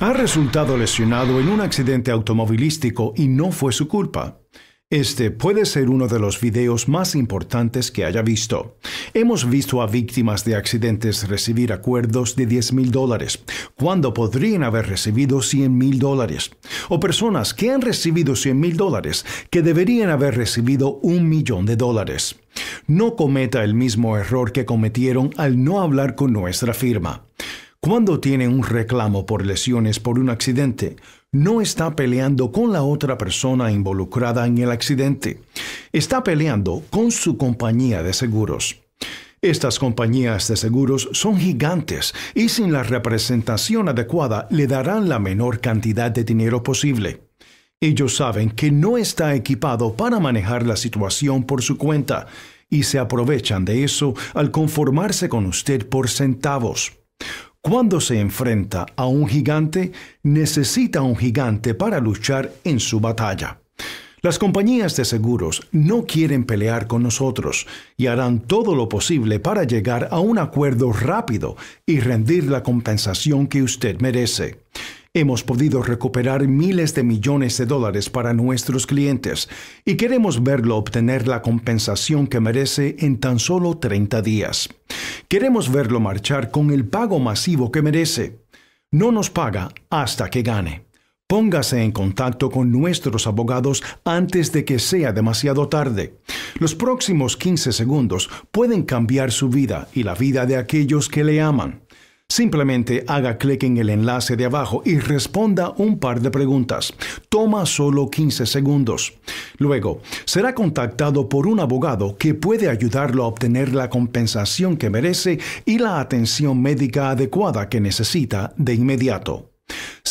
ha resultado lesionado en un accidente automovilístico y no fue su culpa. Este puede ser uno de los videos más importantes que haya visto. Hemos visto a víctimas de accidentes recibir acuerdos de 10 mil dólares, cuando podrían haber recibido 100 mil dólares, o personas que han recibido 100 mil dólares que deberían haber recibido un millón de dólares. No cometa el mismo error que cometieron al no hablar con nuestra firma. Cuando tiene un reclamo por lesiones por un accidente, no está peleando con la otra persona involucrada en el accidente. Está peleando con su compañía de seguros. Estas compañías de seguros son gigantes y sin la representación adecuada le darán la menor cantidad de dinero posible. Ellos saben que no está equipado para manejar la situación por su cuenta y se aprovechan de eso al conformarse con usted por centavos. Cuando se enfrenta a un gigante, necesita un gigante para luchar en su batalla. Las compañías de seguros no quieren pelear con nosotros y harán todo lo posible para llegar a un acuerdo rápido y rendir la compensación que usted merece. Hemos podido recuperar miles de millones de dólares para nuestros clientes y queremos verlo obtener la compensación que merece en tan solo 30 días. Queremos verlo marchar con el pago masivo que merece. No nos paga hasta que gane. Póngase en contacto con nuestros abogados antes de que sea demasiado tarde. Los próximos 15 segundos pueden cambiar su vida y la vida de aquellos que le aman. Simplemente haga clic en el enlace de abajo y responda un par de preguntas. Toma solo 15 segundos. Luego, será contactado por un abogado que puede ayudarlo a obtener la compensación que merece y la atención médica adecuada que necesita de inmediato.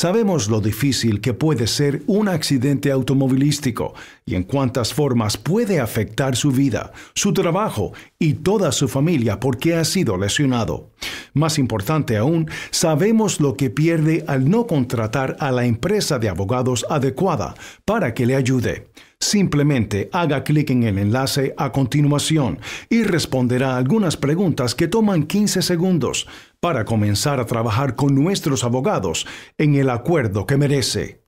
Sabemos lo difícil que puede ser un accidente automovilístico y en cuántas formas puede afectar su vida, su trabajo y toda su familia porque ha sido lesionado. Más importante aún, sabemos lo que pierde al no contratar a la empresa de abogados adecuada para que le ayude. Simplemente haga clic en el enlace a continuación y responderá algunas preguntas que toman 15 segundos para comenzar a trabajar con nuestros abogados en el acuerdo que merece.